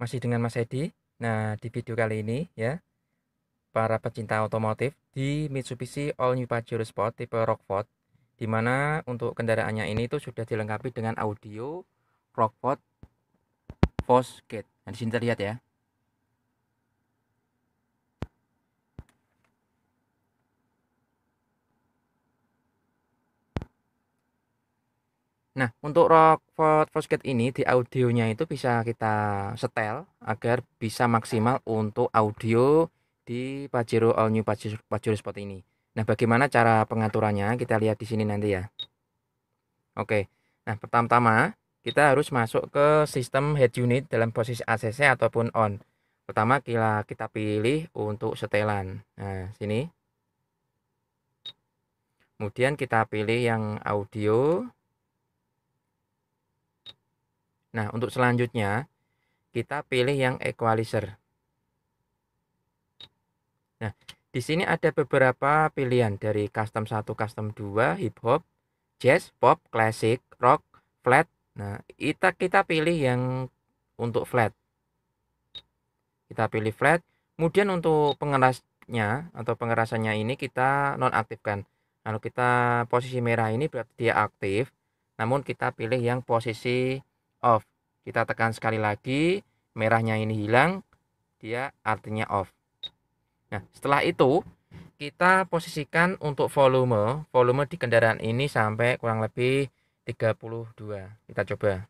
masih dengan Mas Edi. Nah, di video kali ini ya, para pecinta otomotif di Mitsubishi All New Pajero Sport tipe Rockford di mana untuk kendaraannya ini itu sudah dilengkapi dengan audio Rockford Force Gate. Nah, di sini terlihat ya. Nah, untuk Rockford Fosgate ini di audionya itu bisa kita setel agar bisa maksimal untuk audio di Pajero All New Pajero, Pajero Sport ini. Nah, bagaimana cara pengaturannya? Kita lihat di sini nanti ya. Oke. Nah, pertama-tama kita harus masuk ke sistem head unit dalam posisi ACC ataupun on. Pertama kita kita pilih untuk setelan. Nah, sini. Kemudian kita pilih yang audio Nah, untuk selanjutnya kita pilih yang equalizer. Nah, di sini ada beberapa pilihan dari custom 1, custom 2, hip hop, jazz, pop, classic, rock, flat. Nah, kita kita pilih yang untuk flat. Kita pilih flat. Kemudian untuk pengerasnya atau pengerasannya ini kita nonaktifkan. Kalau kita posisi merah ini berarti dia aktif. Namun kita pilih yang posisi off. Kita tekan sekali lagi, merahnya ini hilang, dia artinya off. Nah, setelah itu kita posisikan untuk volume, volume di kendaraan ini sampai kurang lebih 32. Kita coba.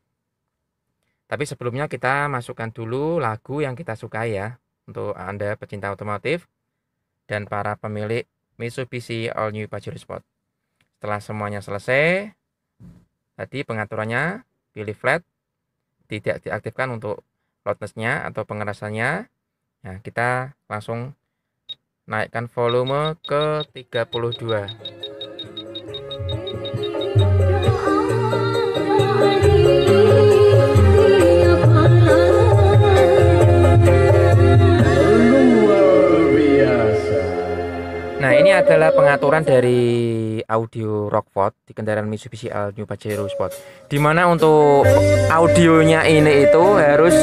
Tapi sebelumnya kita masukkan dulu lagu yang kita suka ya untuk Anda pecinta otomotif dan para pemilik Mitsubishi All New Pajero Sport. Setelah semuanya selesai, tadi pengaturannya pilih flat, tidak diaktifkan untuk loudnessnya atau pengerasannya. Nah, kita langsung naikkan volume ke 32. Nah ini adalah pengaturan dari audio Rockford di kendaraan Mitsubishi All New Pajero Sport. Dimana untuk audionya ini itu harus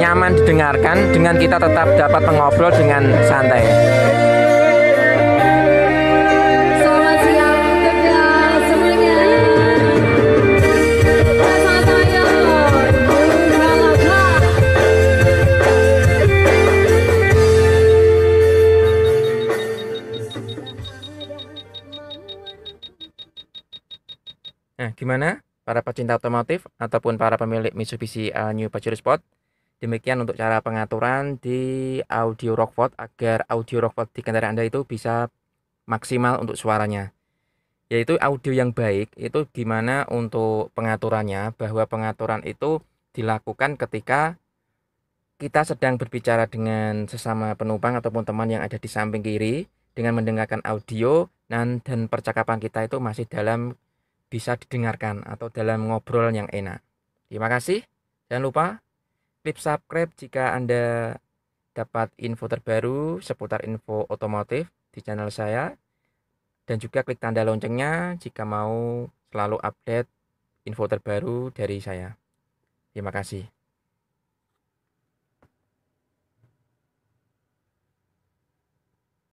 nyaman didengarkan dengan kita tetap dapat mengobrol dengan santai. Nah, gimana para pecinta otomotif ataupun para pemilik Mitsubishi uh, New Pajero Sport? Demikian untuk cara pengaturan di audio Rockford agar audio Rockford di kendaraan Anda itu bisa maksimal untuk suaranya. Yaitu audio yang baik itu gimana untuk pengaturannya bahwa pengaturan itu dilakukan ketika kita sedang berbicara dengan sesama penumpang ataupun teman yang ada di samping kiri dengan mendengarkan audio dan, dan percakapan kita itu masih dalam bisa didengarkan atau dalam ngobrol yang enak. Terima kasih. Jangan lupa klik subscribe jika Anda dapat info terbaru seputar info otomotif di channel saya. Dan juga klik tanda loncengnya jika mau selalu update info terbaru dari saya. Terima kasih.